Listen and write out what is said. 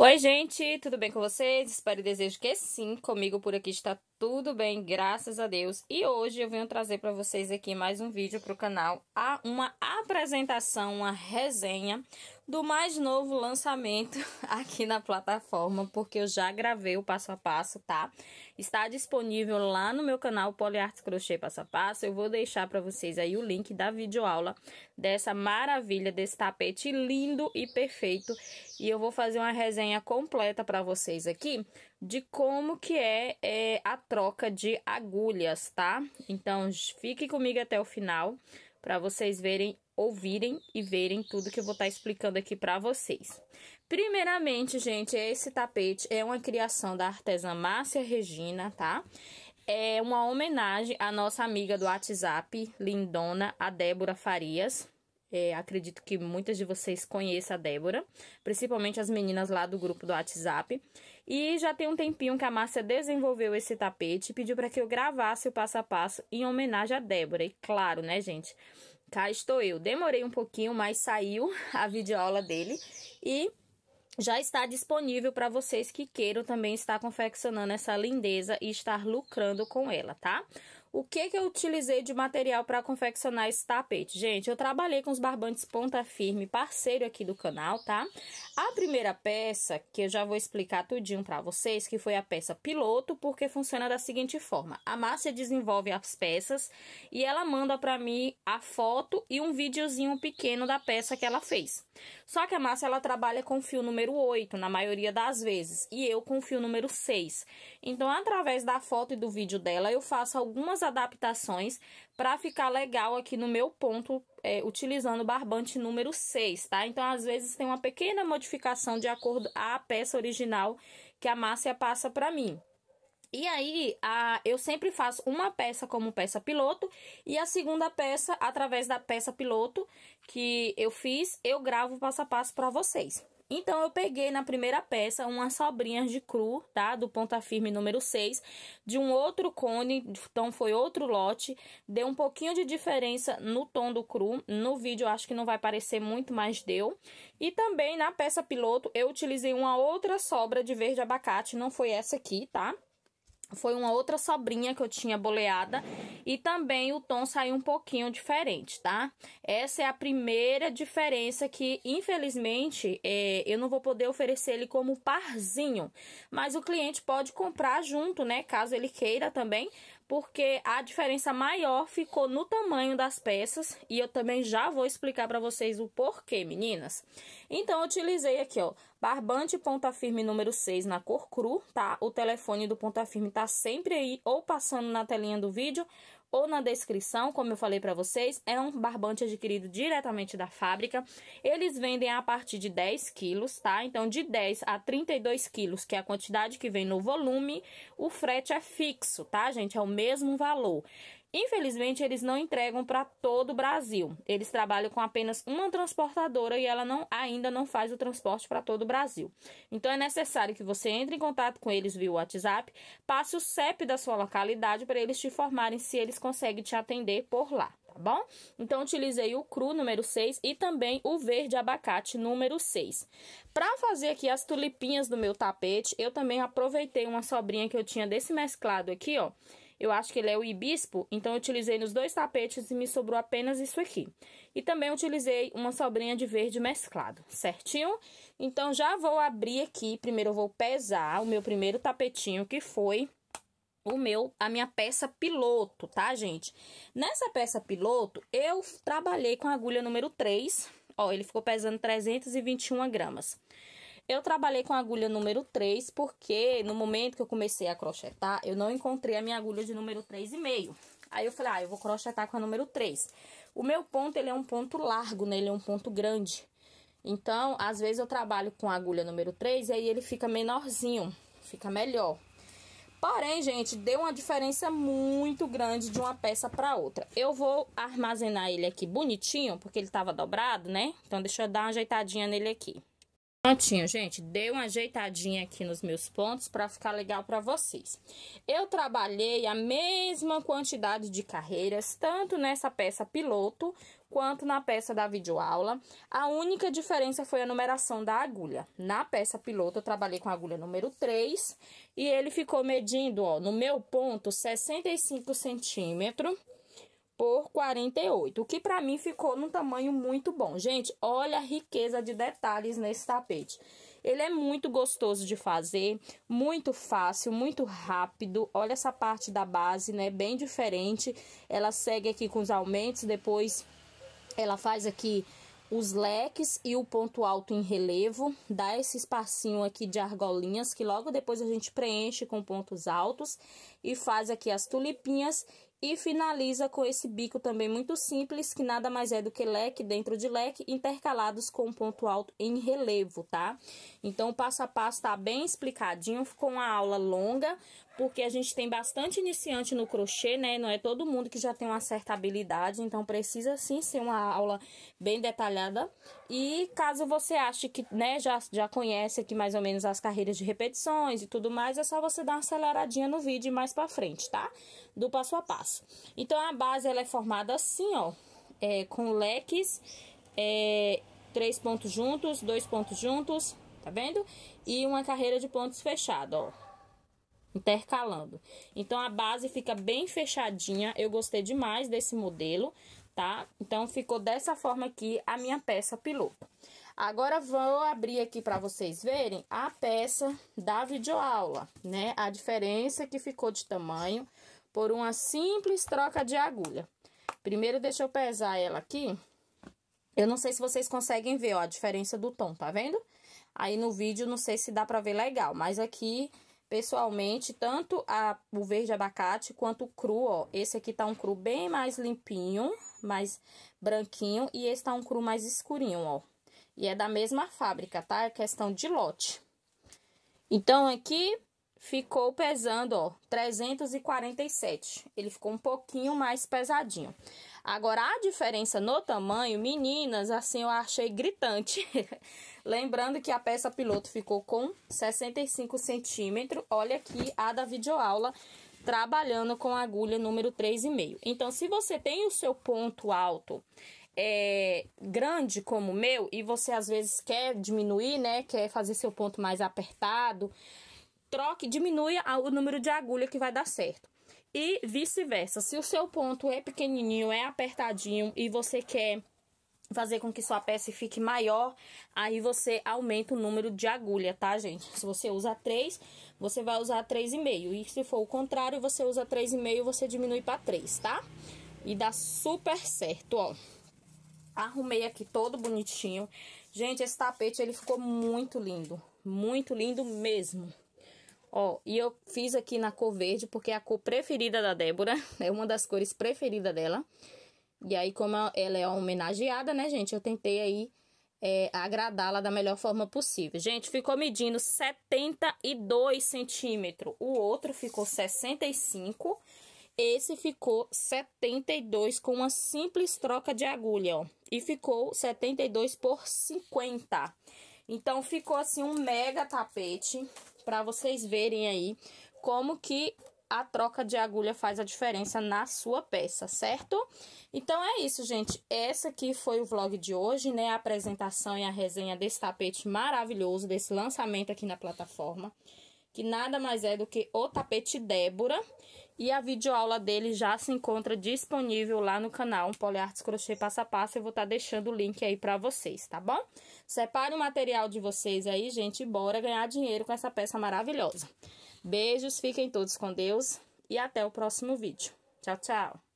Oi, gente, tudo bem com vocês? Espero e desejo que sim. Comigo por aqui está tudo bem, graças a Deus. E hoje eu venho trazer para vocês aqui mais um vídeo para o canal, uma apresentação, uma resenha do mais novo lançamento aqui na plataforma, porque eu já gravei o passo a passo, tá? Está disponível lá no meu canal Poliartes Crochê Passo a Passo. Eu vou deixar para vocês aí o link da videoaula dessa maravilha desse tapete lindo e perfeito, e eu vou fazer uma resenha completa para vocês aqui de como que é, é a troca de agulhas, tá? Então, fique comigo até o final para vocês verem, ouvirem e verem tudo que eu vou estar tá explicando aqui para vocês. Primeiramente, gente, esse tapete é uma criação da artesã Márcia Regina, tá? É uma homenagem à nossa amiga do WhatsApp, lindona, a Débora Farias, é, acredito que muitas de vocês conheçam a Débora, principalmente as meninas lá do grupo do WhatsApp. E já tem um tempinho que a Márcia desenvolveu esse tapete e pediu para que eu gravasse o passo a passo em homenagem à Débora. E claro, né, gente? Cá estou eu. Demorei um pouquinho, mas saiu a videoaula dele e já está disponível para vocês que queiram também estar confeccionando essa lindeza e estar lucrando com ela, tá? O que, que eu utilizei de material para confeccionar esse tapete? Gente, eu trabalhei com os barbantes ponta firme, parceiro aqui do canal, tá? A primeira peça, que eu já vou explicar tudinho para vocês, que foi a peça piloto, porque funciona da seguinte forma. A Márcia desenvolve as peças e ela manda para mim a foto e um videozinho pequeno da peça que ela fez. Só que a Márcia, ela trabalha com fio número 8, na maioria das vezes, e eu com fio número 6. Então, através da foto e do vídeo dela, eu faço algumas algumas adaptações para ficar legal aqui no meu ponto, é, utilizando o barbante número 6, tá? Então, às vezes, tem uma pequena modificação de acordo à peça original que a Márcia passa para mim. E aí, a, eu sempre faço uma peça como peça piloto e a segunda peça, através da peça piloto que eu fiz, eu gravo passo a passo para vocês. Então eu peguei na primeira peça umas sobrinhas de cru, tá? Do ponta firme número 6, de um outro cone, então foi outro lote. Deu um pouquinho de diferença no tom do cru. No vídeo acho que não vai parecer muito, mas deu. E também na peça piloto eu utilizei uma outra sobra de verde abacate, não foi essa aqui, tá? foi uma outra sobrinha que eu tinha boleada e também o tom saiu um pouquinho diferente, tá? Essa é a primeira diferença que, infelizmente, é, eu não vou poder oferecer ele como parzinho, mas o cliente pode comprar junto, né? Caso ele queira também, porque a diferença maior ficou no tamanho das peças e eu também já vou explicar para vocês o porquê, meninas. Então, eu utilizei aqui, ó, barbante ponta firme número 6 na cor cru, tá? O telefone do ponta firme tá sempre aí ou passando na telinha do vídeo ou na descrição, como eu falei para vocês, é um barbante adquirido diretamente da fábrica. Eles vendem a partir de 10 quilos, tá? Então, de 10 a 32 quilos, que é a quantidade que vem no volume, o frete é fixo, tá, gente? É o mesmo valor. Infelizmente, eles não entregam para todo o Brasil. Eles trabalham com apenas uma transportadora e ela não, ainda não faz o transporte para todo o Brasil. Então, é necessário que você entre em contato com eles via WhatsApp, passe o CEP da sua localidade para eles te informarem se eles conseguem te atender por lá, tá bom? Então, utilizei o cru número 6 e também o verde abacate número 6. Para fazer aqui as tulipinhas do meu tapete, eu também aproveitei uma sobrinha que eu tinha desse mesclado aqui, ó eu acho que ele é o ibispo, então eu utilizei nos dois tapetes e me sobrou apenas isso aqui. E também utilizei uma sobrinha de verde mesclado, certinho? Então já vou abrir aqui, primeiro eu vou pesar o meu primeiro tapetinho que foi o meu, a minha peça piloto, tá, gente? Nessa peça piloto, eu trabalhei com a agulha número 3, ó, ele ficou pesando 321 gramas. Eu trabalhei com agulha número 3 porque no momento que eu comecei a crochetar, eu não encontrei a minha agulha de número 3,5. Aí eu falei, ah, eu vou crochetar com a número 3. O meu ponto, ele é um ponto largo, né? Ele é um ponto grande. Então, às vezes eu trabalho com agulha número 3 e aí ele fica menorzinho, fica melhor. Porém, gente, deu uma diferença muito grande de uma peça para outra. Eu vou armazenar ele aqui bonitinho, porque ele tava dobrado, né? Então, deixa eu dar uma ajeitadinha nele aqui. Prontinho, gente, dei uma ajeitadinha aqui nos meus pontos para ficar legal para vocês. Eu trabalhei a mesma quantidade de carreiras, tanto nessa peça piloto quanto na peça da videoaula. A única diferença foi a numeração da agulha. Na peça piloto, eu trabalhei com a agulha número 3 e ele ficou medindo, ó, no meu ponto, 65 centímetros por 48, o que para mim ficou num tamanho muito bom. Gente, olha a riqueza de detalhes nesse tapete. Ele é muito gostoso de fazer, muito fácil, muito rápido. Olha essa parte da base, né? Bem diferente. Ela segue aqui com os aumentos, depois ela faz aqui os leques e o ponto alto em relevo, dá esse espacinho aqui de argolinhas que logo depois a gente preenche com pontos altos e faz aqui as tulipinhas e finaliza com esse bico também muito simples, que nada mais é do que leque dentro de leque, intercalados com ponto alto em relevo, tá? Então, o passo a passo tá bem explicadinho, ficou uma aula longa, porque a gente tem bastante iniciante no crochê, né? Não é todo mundo que já tem uma certa habilidade, então precisa sim ser uma aula bem detalhada. E caso você ache que, né, já, já conhece aqui mais ou menos as carreiras de repetições e tudo mais, é só você dar uma aceleradinha no vídeo mais para frente, tá? Do passo a passo. Então a base ela é formada assim, ó, é, com leques, é, três pontos juntos, dois pontos juntos, tá vendo? E uma carreira de pontos fechada, ó intercalando. Então, a base fica bem fechadinha. Eu gostei demais desse modelo, tá? Então, ficou dessa forma aqui a minha peça piloto. Agora, vou abrir aqui para vocês verem a peça da videoaula, né? A diferença que ficou de tamanho por uma simples troca de agulha. Primeiro, deixa eu pesar ela aqui. Eu não sei se vocês conseguem ver, ó, a diferença do tom, tá vendo? Aí, no vídeo, não sei se dá pra ver legal, mas aqui pessoalmente, tanto a, o verde abacate quanto o cru, ó. Esse aqui tá um cru bem mais limpinho, mais branquinho, e esse tá um cru mais escurinho, ó. E é da mesma fábrica, tá? É questão de lote. Então, aqui ficou pesando, ó, 347. Ele ficou um pouquinho mais pesadinho. Agora, a diferença no tamanho, meninas, assim eu achei gritante. Lembrando que a peça piloto ficou com 65 centímetros. Olha aqui a da videoaula trabalhando com agulha número 3,5. Então, se você tem o seu ponto alto é, grande como o meu e você às vezes quer diminuir, né? Quer fazer seu ponto mais apertado, troque, diminua o número de agulha que vai dar certo. E vice-versa. Se o seu ponto é pequenininho, é apertadinho e você quer fazer com que sua peça fique maior, aí você aumenta o número de agulha, tá, gente? Se você usa 3, você vai usar 3,5. E se for o contrário, você usa 3,5, você diminui para 3, tá? E dá super certo, ó. Arrumei aqui todo bonitinho. Gente, esse tapete, ele ficou muito lindo. Muito lindo mesmo. Ó, e eu fiz aqui na cor verde, porque é a cor preferida da Débora, é uma das cores preferidas dela. E aí, como ela é homenageada, né, gente, eu tentei aí é, agradá-la da melhor forma possível. Gente, ficou medindo 72 centímetros, o outro ficou 65, esse ficou 72 com uma simples troca de agulha, ó. E ficou 72 por 50. Então, ficou assim um mega tapete para vocês verem aí como que a troca de agulha faz a diferença na sua peça, certo? Então é isso, gente. Essa aqui foi o vlog de hoje, né? A apresentação e a resenha desse tapete maravilhoso, desse lançamento aqui na plataforma. Que nada mais é do que o tapete Débora, e a videoaula dele já se encontra disponível lá no canal Poliartes Crochê Passo a Passo. Eu vou estar tá deixando o link aí pra vocês, tá bom? Separe o material de vocês aí, gente, e bora ganhar dinheiro com essa peça maravilhosa. Beijos, fiquem todos com Deus e até o próximo vídeo. Tchau, tchau!